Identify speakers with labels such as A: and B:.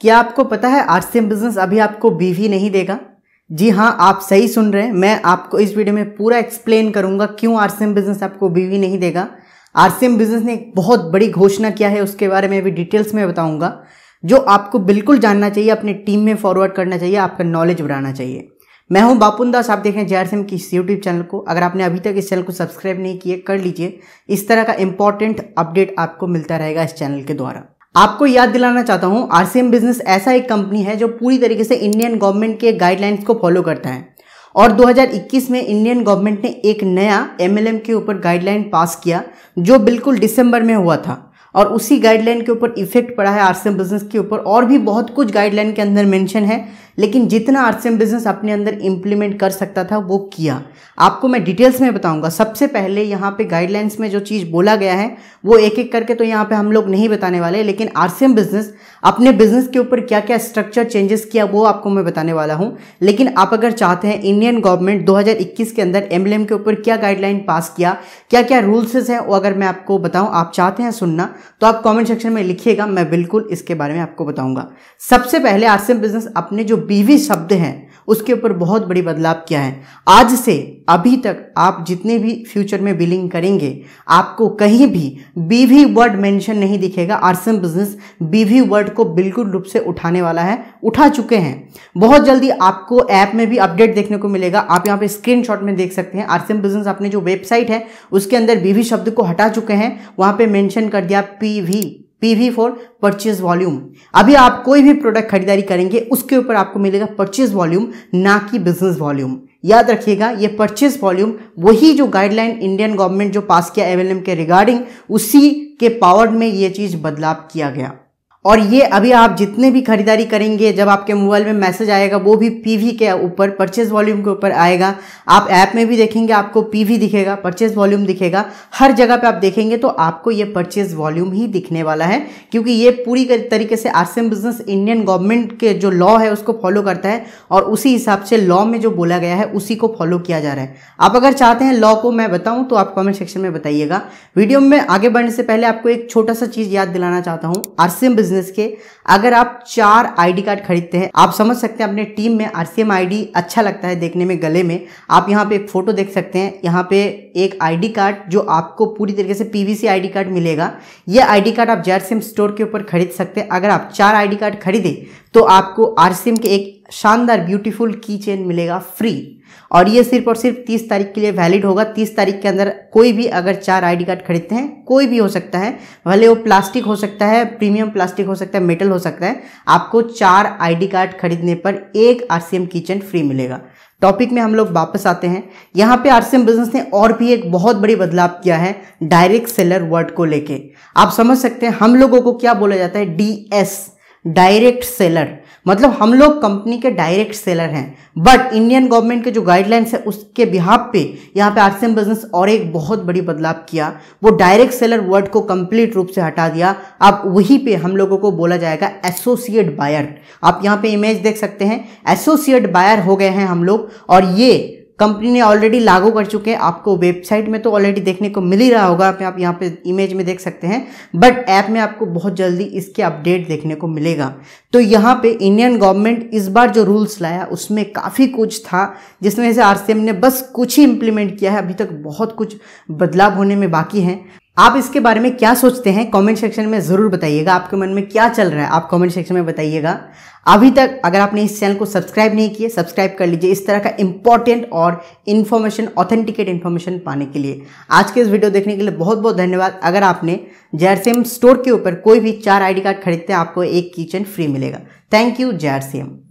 A: क्या आपको पता है आरसीएम बिजनेस अभी आपको बीवी नहीं देगा जी हाँ आप सही सुन रहे हैं मैं आपको इस वीडियो में पूरा एक्सप्लेन करूंगा क्यों आरसीएम बिजनेस आपको बीवी नहीं देगा आरसीएम बिजनेस ने एक बहुत बड़ी घोषणा किया है उसके बारे में अभी डिटेल्स में बताऊंगा जो आपको बिल्कुल जानना चाहिए अपने टीम में फॉरवर्ड करना चाहिए आपका नॉलेज बढ़ाना चाहिए मैं हूं बापुन दास आप देख रहे हैं जेआरसीएम की इस यूट्यूब चैनल को अगर आपने अभी तक इस चैनल को सब्सक्राइब नहीं किए कर लीजिए इस तरह का इंपॉर्टेंट अपडेट आपको मिलता रहेगा इस चैनल के द्वारा आपको याद दिलाना चाहता हूँ आर बिजनेस ऐसा एक कंपनी है जो पूरी तरीके से इंडियन गवर्नमेंट के गाइडलाइंस को फॉलो करता है और 2021 में इंडियन गवर्नमेंट ने एक नया एमएलएम के ऊपर गाइडलाइन पास किया जो बिल्कुल दिसंबर में हुआ था और उसी गाइडलाइन के ऊपर इफेक्ट पड़ा है आरसीएम बिजनेस के ऊपर और भी बहुत कुछ गाइडलाइन के अंदर मेंशन है लेकिन जितना आरसीएम बिजनेस अपने अंदर इम्प्लीमेंट कर सकता था वो किया आपको मैं डिटेल्स में बताऊंगा सबसे पहले यहाँ पे गाइडलाइंस में जो चीज़ बोला गया है वो एक एक करके तो यहाँ पे हम लोग नहीं बताने वाले लेकिन आरसीएम बिजनेस अपने बिजनेस के ऊपर क्या क्या स्ट्रक्चर चेंजेस किया वो आपको मैं बताने वाला हूँ लेकिन आप अगर चाहते हैं इंडियन गवर्नमेंट दो के अंदर एम के ऊपर क्या गाइडलाइन पास किया क्या क्या रूल्स हैं वो अगर मैं आपको बताऊँ आप चाहते हैं सुनना तो आप कमेंट सेक्शन में लिखिएगा मैं बिल्कुल इसके बारे में आपको बताऊंगा सबसे पहले आरसीएम बिजनेस अपने जो बीवी शब्द हैं उसके ऊपर बहुत बड़ी बदलाव किया है आज से अभी तक आप जितने भी फ्यूचर में बिलिंग करेंगे आपको कहीं भी बीवी वर्ड मेंशन नहीं दिखेगा आरसीएम बिजनेस बीवी वर्ड को बिल्कुल रूप से उठाने वाला है उठा चुके हैं बहुत जल्दी आपको ऐप में भी अपडेट देखने को मिलेगा आप यहाँ पे स्क्रीनशॉट में देख सकते हैं आरसीएम बिजनेस अपने जो वेबसाइट है उसके अंदर बीवी शब्द को हटा चुके हैं वहाँ पर मैंशन कर दिया P V P V for purchase volume अभी आप कोई भी प्रोडक्ट खरीदारी करेंगे उसके ऊपर आपको मिलेगा परचेज वॉल्यूम ना कि बिजनेस वॉल्यूम याद रखिएगा ये परचेज वॉल्यूम वही जो गाइडलाइन इंडियन गवर्नमेंट जो पास किया एम के रिगार्डिंग उसी के पावर में ये चीज़ बदलाव किया गया और ये अभी आप जितने भी खरीदारी करेंगे जब आपके मोबाइल में मैसेज आएगा वो भी पीवी के ऊपर परचेज वॉल्यूम के ऊपर आएगा आप ऐप में भी देखेंगे आपको पीवी दिखेगा परचेज वॉल्यूम दिखेगा हर जगह पे आप देखेंगे तो आपको ये परचेज वॉल्यूम ही दिखने वाला है क्योंकि ये पूरी तरीके से आरसीएम बिजनेस इंडियन गवर्नमेंट के जो लॉ है उसको फॉलो करता है और उसी हिसाब से लॉ में जो बोला गया है उसी को फॉलो किया जा रहा है आप अगर चाहते हैं लॉ को मैं बताऊँ तो आप कमेंट सेक्शन में बताइएगा वीडियो में आगे बढ़ने से पहले आपको एक छोटा सा चीज़ याद दिलाना चाहता हूँ आरसीएम बिजनेस के अगर आप चार आईडी कार्ड खरीदते हैं आप समझ सकते हैं अपने टीम में आरसीएम आईडी अच्छा लगता है देखने में गले में आप यहाँ पे एक फोटो देख सकते हैं यहाँ पे एक आईडी कार्ड जो आपको पूरी तरीके से पीवीसी आईडी कार्ड मिलेगा यह आईडी कार्ड आप जैरसिम स्टोर के ऊपर खरीद सकते हैं अगर आप चार आईडी कार्ड खरीदे तो आपको आरसीएम के एक शानदार ब्यूटीफुल की चेन मिलेगा फ्री और ये सिर्फ और सिर्फ तीस तारीख के लिए वैलिड होगा तीस तारीख के अंदर कोई भी अगर चार आईडी कार्ड खरीदते हैं कोई भी हो सकता है भले वो प्लास्टिक हो सकता है प्रीमियम प्लास्टिक हो सकता है मेटल हो सकता है आपको चार आईडी कार्ड खरीदने पर एक आर किचन फ्री मिलेगा टॉपिक में हम लोग वापस आते हैं यहाँ पे आरसीएम बिजनेस ने और भी एक बहुत बड़ी बदलाव किया है डायरेक्ट सेलर वर्ड को लेके आप समझ सकते हैं हम लोगों को क्या बोला जाता है डीएस डायरेक्ट सेलर मतलब हम लोग कंपनी के डायरेक्ट सेलर हैं बट इंडियन गवर्नमेंट के जो गाइडलाइंस है उसके बिहाब पे यहाँ पे आरसीएम बिजनेस और एक बहुत बड़ी बदलाव किया वो डायरेक्ट सेलर वर्ड को कंप्लीट रूप से हटा दिया अब वहीं पे हम लोगों को बोला जाएगा एसोसिएट बायर आप यहाँ पे इमेज देख सकते हैं एसोसिएट बायर हो गए हैं हम लोग और ये कंपनी ने ऑलरेडी लागू कर चुके हैं आपको वेबसाइट में तो ऑलरेडी देखने को मिल ही रहा होगा आप यहाँ पे इमेज में देख सकते हैं बट ऐप में आपको बहुत जल्दी इसके अपडेट देखने को मिलेगा तो यहाँ पे इंडियन गवर्नमेंट इस बार जो रूल्स लाया उसमें काफ़ी कुछ था जिसमें से आर ने बस कुछ ही इम्प्लीमेंट किया है अभी तक बहुत कुछ बदलाव होने में बाकी हैं आप इसके बारे में क्या सोचते हैं कमेंट सेक्शन में ज़रूर बताइएगा आपके मन में क्या चल रहा है आप कमेंट सेक्शन में बताइएगा अभी तक अगर आपने इस चैनल को सब्सक्राइब नहीं किया सब्सक्राइब कर लीजिए इस तरह का इंपॉर्टेंट और इन्फॉर्मेशन ऑथेंटिकेट इन्फॉर्मेशन पाने के लिए आज के इस वीडियो देखने के लिए बहुत बहुत धन्यवाद अगर आपने जैरसेम स्टोर के ऊपर कोई भी चार आई कार्ड खरीदते हैं आपको एक किचन फ्री मिलेगा थैंक यू जैरसेम